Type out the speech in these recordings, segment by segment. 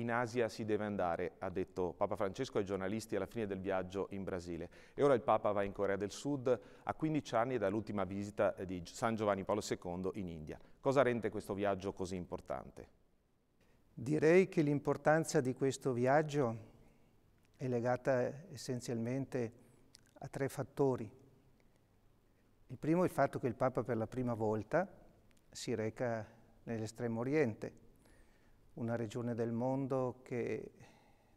in Asia si deve andare, ha detto Papa Francesco ai giornalisti alla fine del viaggio in Brasile. E ora il Papa va in Corea del Sud a 15 anni dall'ultima visita di San Giovanni Paolo II in India. Cosa rende questo viaggio così importante? Direi che l'importanza di questo viaggio è legata essenzialmente a tre fattori. Il primo è il fatto che il Papa per la prima volta si reca nell'estremo oriente una regione del mondo che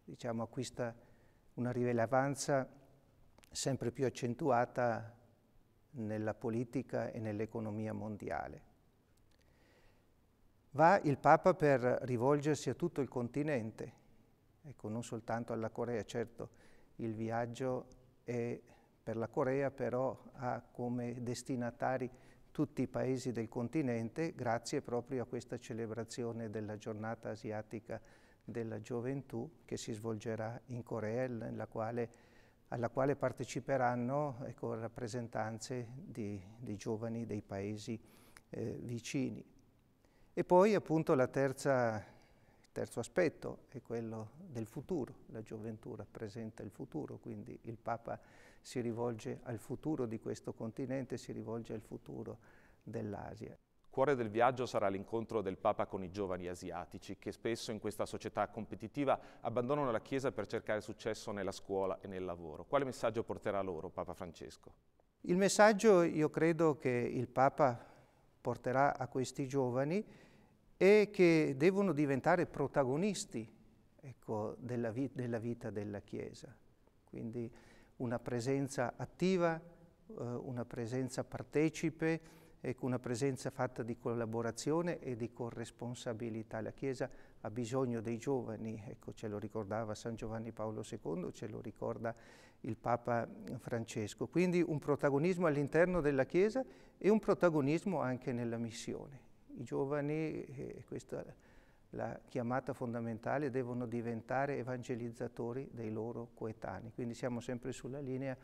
diciamo, acquista una rilevanza sempre più accentuata nella politica e nell'economia mondiale. Va il Papa per rivolgersi a tutto il continente, ecco, non soltanto alla Corea, certo il viaggio è per la Corea, però ha come destinatari tutti i paesi del continente grazie proprio a questa celebrazione della giornata asiatica della gioventù che si svolgerà in Corea, quale, alla quale parteciperanno ecco, rappresentanze di, di, giovani dei paesi eh, vicini. E poi appunto la terza Terzo aspetto è quello del futuro, la gioventù rappresenta il futuro, quindi il Papa si rivolge al futuro di questo continente, si rivolge al futuro dell'Asia. Cuore del viaggio sarà l'incontro del Papa con i giovani asiatici, che spesso in questa società competitiva abbandonano la Chiesa per cercare successo nella scuola e nel lavoro. Quale messaggio porterà loro Papa Francesco? Il messaggio io credo che il Papa porterà a questi giovani e che devono diventare protagonisti ecco, della, vi della, vita della Chiesa. Quindi una presenza attiva, eh, una presenza partecipe, ecco, una presenza fatta di collaborazione e di corresponsabilità. La Chiesa ha bisogno dei giovani, ecco, ce lo ricordava San Giovanni Paolo II, ce lo ricorda il Papa Francesco. Quindi un protagonismo all'interno della Chiesa e un protagonismo anche nella missione. I giovani, e eh, questa è la chiamata fondamentale, devono diventare evangelizzatori dei loro coetanei. Quindi siamo sempre sulla linea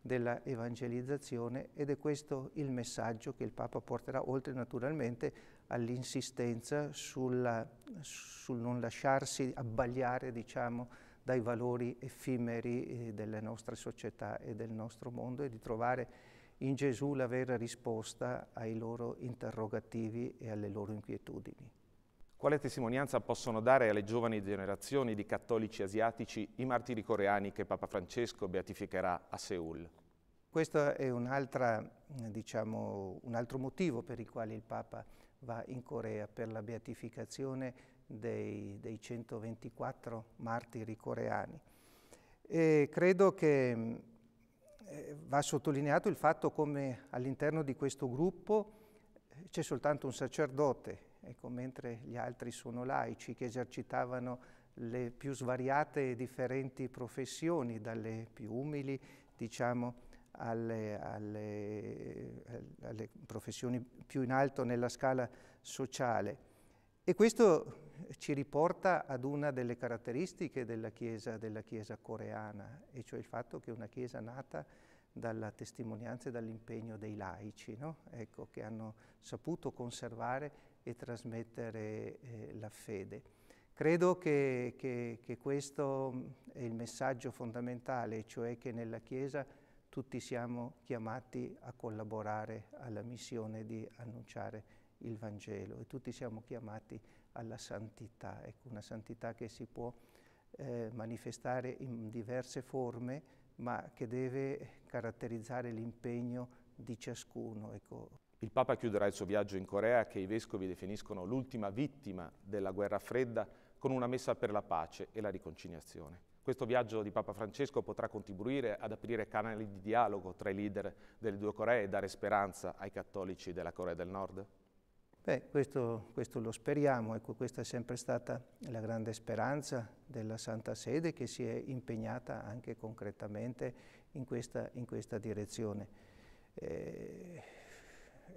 della evangelizzazione ed è questo il messaggio che il Papa porterà, oltre naturalmente all'insistenza sul non lasciarsi abbagliare, diciamo, dai valori effimeri eh, della nostra società e del nostro mondo e di trovare in Gesù la vera risposta ai loro interrogativi e alle loro inquietudini. Quale testimonianza possono dare alle giovani generazioni di cattolici asiatici i martiri coreani che Papa Francesco beatificherà a Seul? Questo è diciamo, un altro motivo per il quale il Papa va in Corea per la beatificazione dei, dei 124 martiri coreani. E credo che eh, va sottolineato il fatto come all'interno di questo gruppo eh, c'è soltanto un sacerdote, ecco, mentre gli altri sono laici che esercitavano le più svariate e differenti professioni, dalle più umili diciamo, alle, alle, alle professioni più in alto nella scala sociale. E questo ci riporta ad una delle caratteristiche della chiesa, della chiesa coreana, e cioè il fatto che è una chiesa nata dalla testimonianza e dall'impegno dei laici, no? ecco, che hanno saputo conservare e trasmettere eh, la fede. Credo che, che, che, questo è il messaggio fondamentale, cioè che nella Chiesa tutti siamo chiamati a collaborare alla missione di annunciare il Vangelo e tutti siamo chiamati alla santità, ecco, una santità che si può eh, manifestare in diverse forme ma che deve caratterizzare l'impegno di ciascuno. Ecco. Il Papa chiuderà il suo viaggio in Corea che i vescovi definiscono l'ultima vittima della guerra fredda con una messa per la pace e la riconciliazione. Questo viaggio di Papa Francesco potrà contribuire ad aprire canali di dialogo tra i leader delle due Coree e dare speranza ai cattolici della Corea del Nord? Beh, questo, questo lo speriamo, ecco, questa è sempre stata la grande speranza della Santa Sede che si è impegnata anche concretamente in questa, in questa direzione. Eh,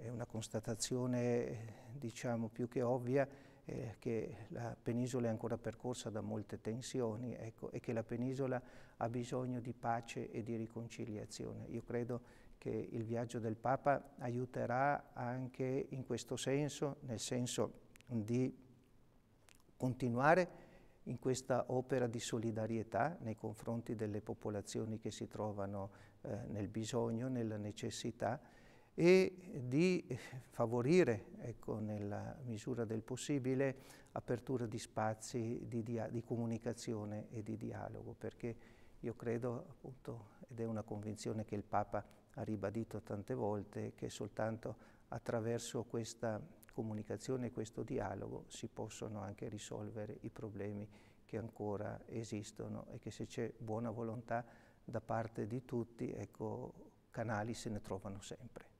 è una constatazione, diciamo, più che ovvia, eh, che la penisola è ancora percorsa da molte tensioni ecco, e che la penisola ha bisogno di pace e di riconciliazione. Io credo che il viaggio del Papa aiuterà anche in questo senso, nel senso di continuare in questa opera di solidarietà nei confronti delle popolazioni che si trovano eh, nel bisogno, nella necessità, e di favorire, ecco, nella misura del possibile, apertura di spazi di, di, comunicazione e di dialogo, perché io credo, appunto, ed è una convinzione che il Papa ha ribadito tante volte, che soltanto attraverso questa comunicazione e questo dialogo si possono anche risolvere i problemi che ancora esistono e che se c'è buona volontà da parte di tutti, ecco, canali se ne trovano sempre.